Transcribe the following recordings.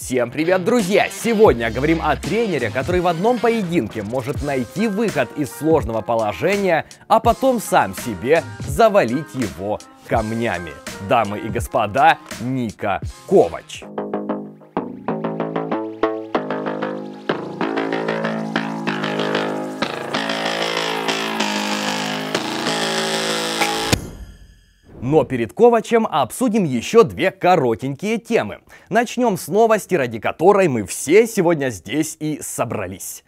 Всем привет, друзья! Сегодня говорим о тренере, который в одном поединке может найти выход из сложного положения, а потом сам себе завалить его камнями. Дамы и господа, Ника Ковач. Но перед Ковачем обсудим еще две коротенькие темы. Начнем с новости, ради которой мы все сегодня здесь и собрались.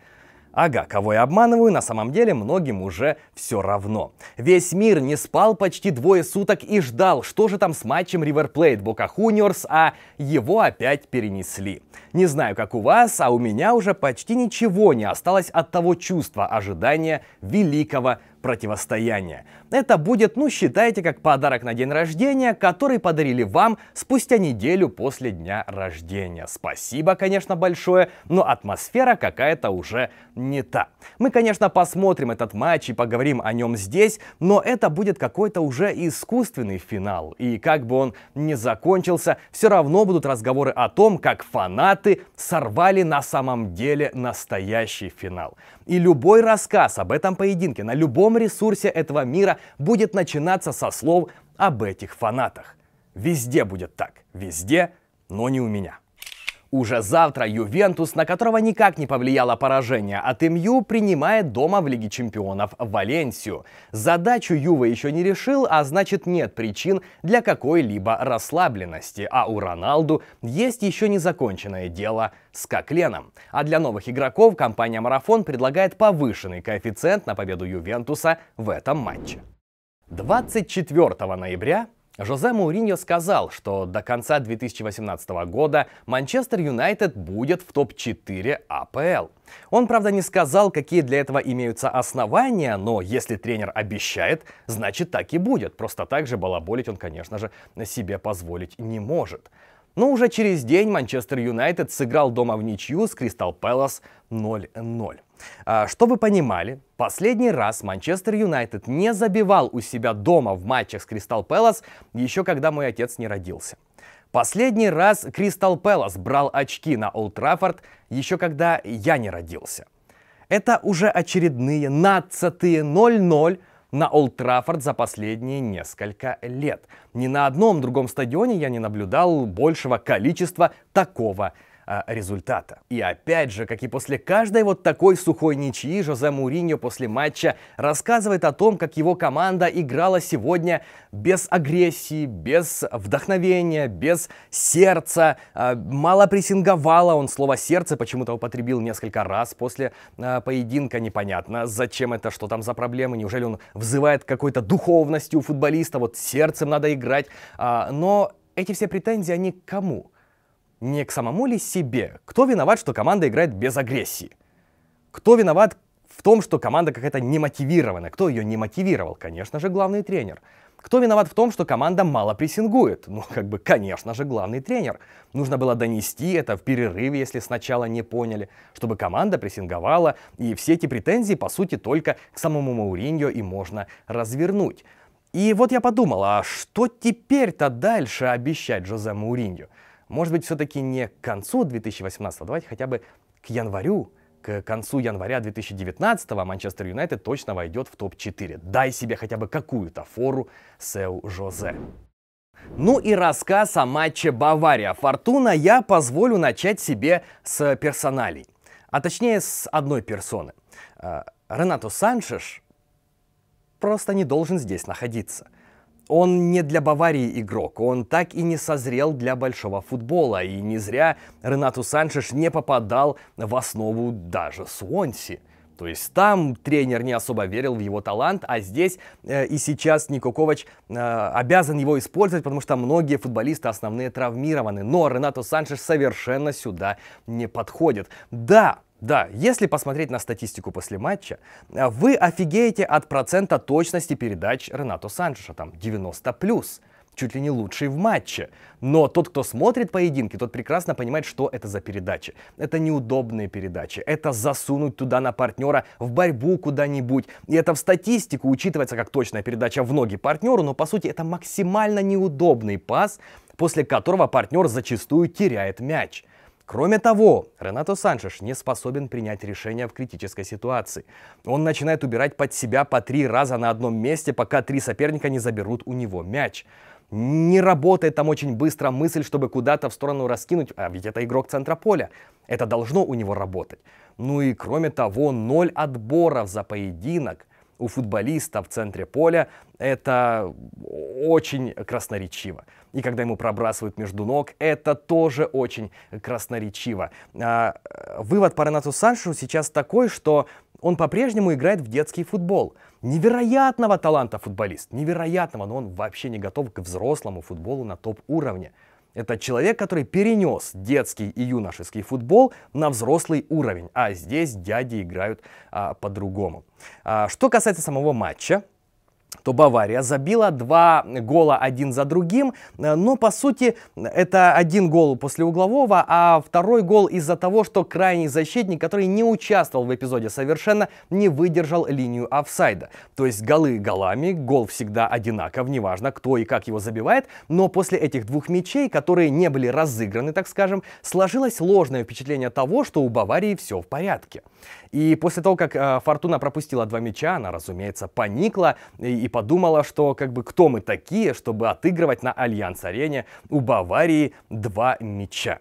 Ага, кого я обманываю, на самом деле многим уже все равно. Весь мир не спал почти двое суток и ждал, что же там с матчем Риверплейт Бока Хуниорс, а его опять перенесли. Не знаю, как у вас, а у меня уже почти ничего не осталось от того чувства ожидания великого противостояния. Это будет, ну считайте, как подарок на день рождения, который подарили вам спустя неделю после дня рождения. Спасибо, конечно, большое, но атмосфера какая-то уже не та. Мы, конечно, посмотрим этот матч и поговорим о нем здесь, но это будет какой-то уже искусственный финал. И как бы он ни закончился, все равно будут разговоры о том, как фанат фанаты сорвали на самом деле настоящий финал. И любой рассказ об этом поединке на любом ресурсе этого мира будет начинаться со слов об этих фанатах. Везде будет так, везде, но не у меня. Уже завтра Ювентус, на которого никак не повлияло поражение от МЮ, принимает дома в Лиге чемпионов Валенсию. Задачу Юва еще не решил, а значит нет причин для какой-либо расслабленности. А у Роналду есть еще незаконченное дело с Кокленом. А для новых игроков компания «Марафон» предлагает повышенный коэффициент на победу Ювентуса в этом матче. 24 ноября Жозе Мауриньо сказал, что до конца 2018 года Манчестер Юнайтед будет в топ-4 АПЛ. Он, правда, не сказал, какие для этого имеются основания, но если тренер обещает, значит так и будет. Просто так же балаболить он, конечно же, себе позволить не может. Но уже через день Манчестер Юнайтед сыграл дома в ничью с Кристал Пэлас 0-0. А, чтобы понимали, последний раз Манчестер Юнайтед не забивал у себя дома в матчах с Кристал Пэлас, еще когда мой отец не родился. Последний раз Кристал Пэлас брал очки на Олд Траффорд, еще когда я не родился. Это уже очередные нацатые 0-0 на Олд Траффорд за последние несколько лет. Ни на одном другом стадионе я не наблюдал большего количества такого а, результата. И опять же, как и после каждой вот такой сухой ничьи, Жозе Муриньо после матча рассказывает о том, как его команда играла сегодня без агрессии, без вдохновения, без сердца, а, мало прессинговала. Он слово «сердце» почему-то употребил несколько раз после а, поединка, непонятно, зачем это, что там за проблемы, неужели он взывает какой-то духовностью у футболиста, вот сердцем надо играть, но эти все претензии, они к кому? не к самому ли себе? Кто виноват, что команда играет без агрессии? Кто виноват в том, что команда какая-то не мотивирована? Кто ее не мотивировал? Конечно же, главный тренер. Кто виноват в том, что команда мало прессингует? Ну, как бы, конечно же, главный тренер. Нужно было донести это в перерыве, если сначала не поняли, чтобы команда прессинговала, и все эти претензии, по сути, только к самому Мауриньо и можно развернуть. И вот я подумал, а что теперь-то дальше обещать Жозе Мауриньо? Может быть, все-таки не к концу 2018, давайте хотя бы к январю, к концу января 2019 Манчестер Юнайтед точно войдет в топ-4. Дай себе хотя бы какую-то фору Сеу Жозе. Ну и рассказ о матче Бавария. Фортуна я позволю начать себе с персоналей. А точнее, с одной персоны. А, Ренато Саншеш просто не должен здесь находиться – он не для Баварии игрок, он так и не созрел для большого футбола, и не зря Ренату Саншиш не попадал в основу даже Суонси. То есть там тренер не особо верил в его талант, а здесь э, и сейчас Нико Ковач э, обязан его использовать, потому что многие футболисты основные травмированы. Но Ренато Саншеш совершенно сюда не подходит. Да, да, если посмотреть на статистику после матча, э, вы офигеете от процента точности передач Ренато Санчеша, там 90+. плюс чуть ли не лучший в матче. Но тот, кто смотрит поединки, тот прекрасно понимает, что это за передачи. Это неудобные передачи, это засунуть туда на партнера, в борьбу куда-нибудь. И это в статистику учитывается как точная передача в ноги партнеру, но по сути это максимально неудобный пас, после которого партнер зачастую теряет мяч. Кроме того, Ренато Саншеш не способен принять решение в критической ситуации. Он начинает убирать под себя по три раза на одном месте, пока три соперника не заберут у него мяч. Не работает там очень быстро мысль, чтобы куда-то в сторону раскинуть, а ведь это игрок центра поля. Это должно у него работать. Ну и кроме того, ноль отборов за поединок у футболиста в центре поля это очень красноречиво. И когда ему пробрасывают между ног, это тоже очень красноречиво. А, э, вывод по Ренату Саншу сейчас такой, что он по-прежнему играет в детский футбол. Невероятного таланта футболист, невероятного, но он вообще не готов к взрослому футболу на топ-уровне. Это человек, который перенес детский и юношеский футбол на взрослый уровень, а здесь дяди играют а, по-другому. А, что касается самого матча, то Бавария забила два гола один за другим, э, но по сути это один гол после углового, а второй гол из-за того, что крайний защитник, который не участвовал в эпизоде совершенно, не выдержал линию офсайда. То есть голы голами, гол всегда одинаков, неважно кто и как его забивает, но после этих двух мячей, которые не были разыграны, так скажем, сложилось ложное впечатление того, что у Баварии все в порядке. И после того, как э, Фортуна пропустила два мяча, она, разумеется, поникла и и подумала, что как бы кто мы такие, чтобы отыгрывать на Альянс-арене у Баварии два мяча.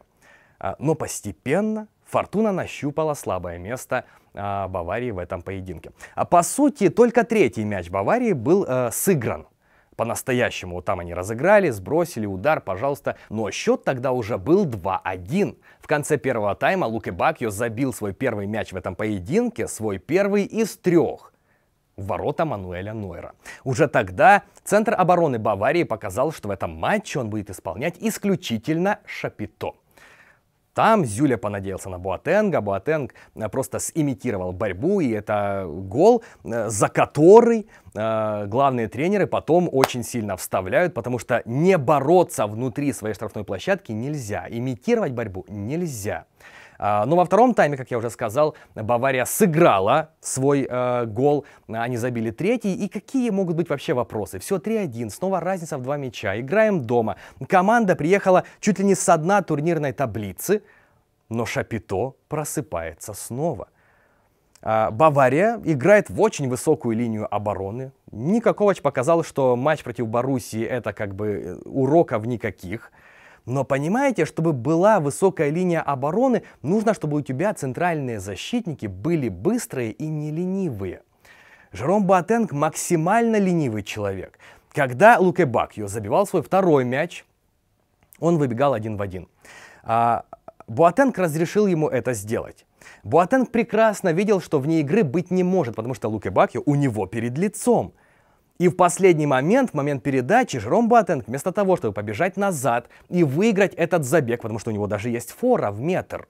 А, но постепенно Фортуна нащупала слабое место а, Баварии в этом поединке. А по сути, только третий мяч Баварии был э, сыгран. По-настоящему там они разыграли, сбросили удар, пожалуйста. Но счет тогда уже был 2-1. В конце первого тайма Луке Бакьо забил свой первый мяч в этом поединке, свой первый из трех – ворота Мануэля Нойра. Уже тогда Центр обороны Баварии показал, что в этом матче он будет исполнять исключительно шапито. Там Зюля понадеялся на Буатенга, а Буатенг э, просто симитировал борьбу, и это гол, э, за который э, главные тренеры потом очень сильно вставляют, потому что не бороться внутри своей штрафной площадки нельзя, имитировать борьбу нельзя. А, но ну, во втором тайме, как я уже сказал, Бавария сыграла свой э, гол, они забили третий. И какие могут быть вообще вопросы? Все 3-1, снова разница в два мяча, играем дома. Команда приехала чуть ли не со дна турнирной таблицы, но Шапито просыпается снова. А, Бавария играет в очень высокую линию обороны. Никакович показал, что матч против Боруссии это как бы э, уроков никаких. Но понимаете, чтобы была высокая линия обороны, нужно, чтобы у тебя центральные защитники были быстрые и не ленивые. Жером Буатенг максимально ленивый человек. Когда Луке Бакью забивал свой второй мяч, он выбегал один в один. А, Буатенг разрешил ему это сделать. Буатенг прекрасно видел, что вне игры быть не может, потому что Луке Бакью у него перед лицом – и в последний момент, в момент передачи, Жером Баттенг, вместо того, чтобы побежать назад и выиграть этот забег, потому что у него даже есть фора в метр,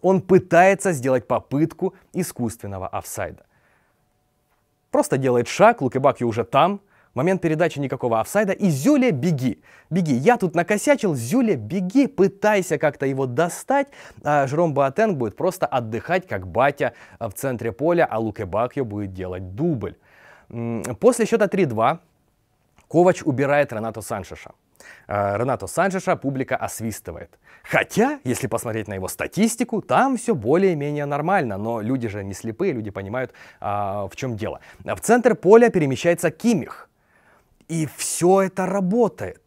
он пытается сделать попытку искусственного офсайда. Просто делает шаг, Лукебакью уже там, момент передачи никакого офсайда, и Зюля, беги, беги, я тут накосячил, Зюля, беги, пытайся как-то его достать, а Жером Боатенг будет просто отдыхать, как батя а, в центре поля, а Лукебакью будет делать дубль. После счета 3-2 Ковач убирает Ренату Саншиша. Э, Ренату Саншиша публика освистывает. Хотя, если посмотреть на его статистику, там все более-менее нормально, но люди же не слепые, люди понимают, а, в чем дело. В центр поля перемещается Кимих. И все это работает.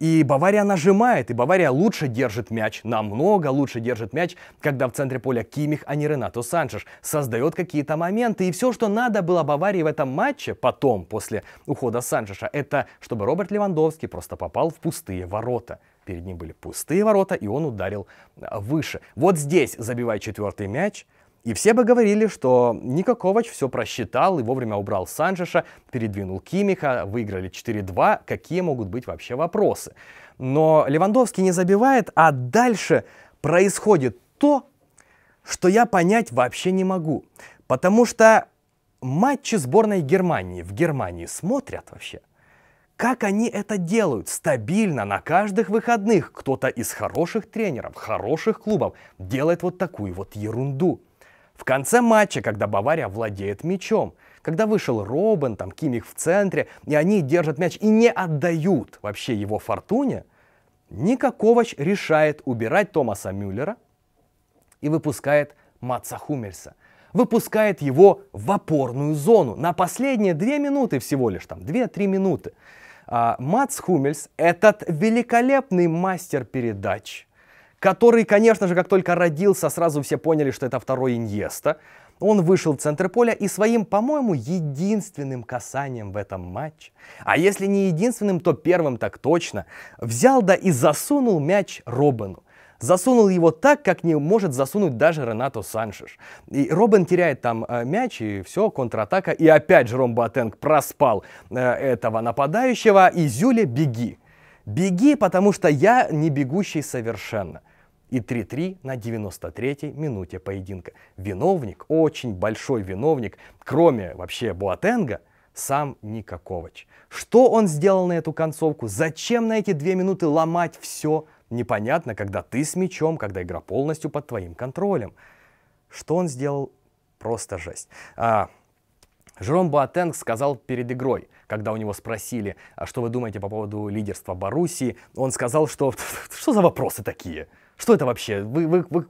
И Бавария нажимает, и Бавария лучше держит мяч, намного лучше держит мяч, когда в центре поля Кимих, а не Ренато Санчеш. Создает какие-то моменты, и все, что надо было Баварии в этом матче потом, после ухода Санчеша, это чтобы Роберт Левандовский просто попал в пустые ворота перед ним были пустые ворота, и он ударил а, выше. Вот здесь забивай четвертый мяч – и все бы говорили, что Никакович все просчитал и вовремя убрал Санчеша, передвинул Кимиха, выиграли 4-2, какие могут быть вообще вопросы. Но Левандовский не забивает, а дальше происходит то, что я понять вообще не могу. Потому что матчи сборной Германии в Германии смотрят вообще. Как они это делают? Стабильно, на каждых выходных кто-то из хороших тренеров, хороших клубов делает вот такую вот ерунду. В конце матча, когда Бавария владеет мячом, когда вышел Робен, там Кимих в центре, и они держат мяч и не отдают вообще его фортуне, Ника Ковач решает убирать Томаса Мюллера и выпускает Матса Хумельса. Выпускает его в опорную зону на последние две минуты всего лишь, там две-три минуты. А Матс Хумельс, этот великолепный мастер передач – который, конечно же, как только родился, сразу все поняли, что это второй Иньеста. Он вышел в центр поля и своим, по-моему, единственным касанием в этом матче, а если не единственным, то первым так точно, взял да и засунул мяч Робину. Засунул его так, как не может засунуть даже Ренато Саншиш. И Робин теряет там э, мяч, и все, контратака. И опять же Батенг проспал э, этого нападающего. И Зюля, беги. Беги, потому что я не бегущий совершенно и 3-3 на 93-й минуте поединка. Виновник, очень большой виновник, кроме вообще Буатенга, сам Никакович Что он сделал на эту концовку? Зачем на эти две минуты ломать все? Непонятно, когда ты с мячом, когда игра полностью под твоим контролем. Что он сделал? Просто жесть. А, Жером Буатенг сказал перед игрой, когда у него спросили, а что вы думаете по поводу лидерства Боруссии, он сказал, что что за вопросы такие? Что это вообще? Вы, вы, вы...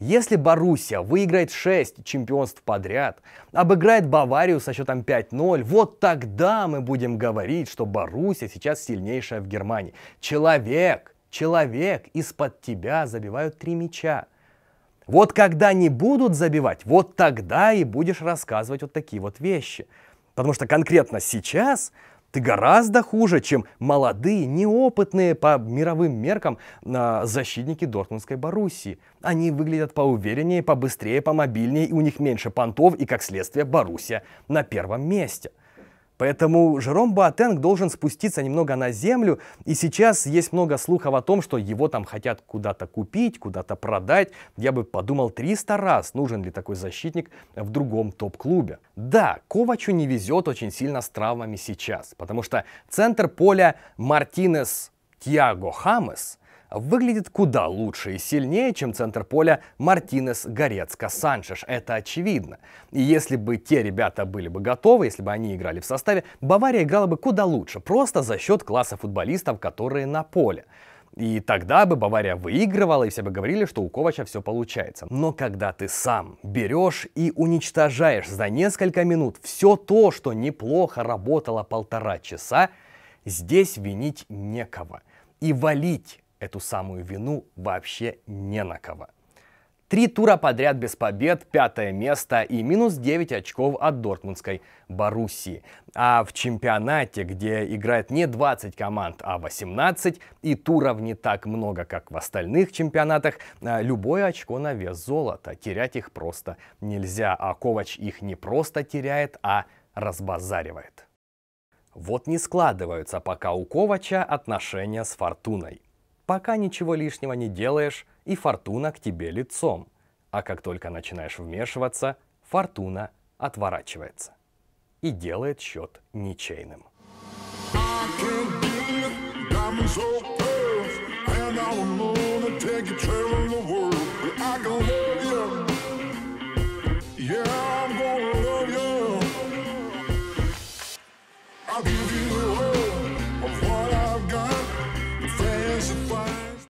Если Боруссия выиграет 6 чемпионств подряд, обыграет Баварию со счетом 5-0, вот тогда мы будем говорить, что Боруссия сейчас сильнейшая в Германии. Человек, человек, из-под тебя забивают три мяча. Вот когда не будут забивать, вот тогда и будешь рассказывать вот такие вот вещи. Потому что конкретно сейчас ты гораздо хуже, чем молодые, неопытные по мировым меркам а, защитники Дортмундской Боруссии. Они выглядят поувереннее, побыстрее, помобильнее, и у них меньше понтов, и, как следствие, Боруссия на первом месте. Поэтому Жером Боатенг должен спуститься немного на землю, и сейчас есть много слухов о том, что его там хотят куда-то купить, куда-то продать. Я бы подумал 300 раз, нужен ли такой защитник в другом топ-клубе. Да, Ковачу не везет очень сильно с травмами сейчас, потому что центр поля Мартинес Тиаго Хамес – выглядит куда лучше и сильнее, чем центр поля Мартинес, Горецко, Саншеш. Это очевидно. И если бы те ребята были бы готовы, если бы они играли в составе, Бавария играла бы куда лучше, просто за счет класса футболистов, которые на поле. И тогда бы Бавария выигрывала, и все бы говорили, что у Ковача все получается. Но когда ты сам берешь и уничтожаешь за несколько минут все то, что неплохо работало полтора часа, здесь винить некого. И валить эту самую вину вообще не на кого. Три тура подряд без побед, пятое место и минус 9 очков от дортмундской Боруссии. А в чемпионате, где играет не 20 команд, а 18, и туров не так много, как в остальных чемпионатах, а любое очко на вес золота. Терять их просто нельзя, а Ковач их не просто теряет, а разбазаривает. Вот не складываются пока у Ковача отношения с Фортуной. Пока ничего лишнего не делаешь, и фортуна к тебе лицом. А как только начинаешь вмешиваться, фортуна отворачивается и делает счет ничейным. Yeah.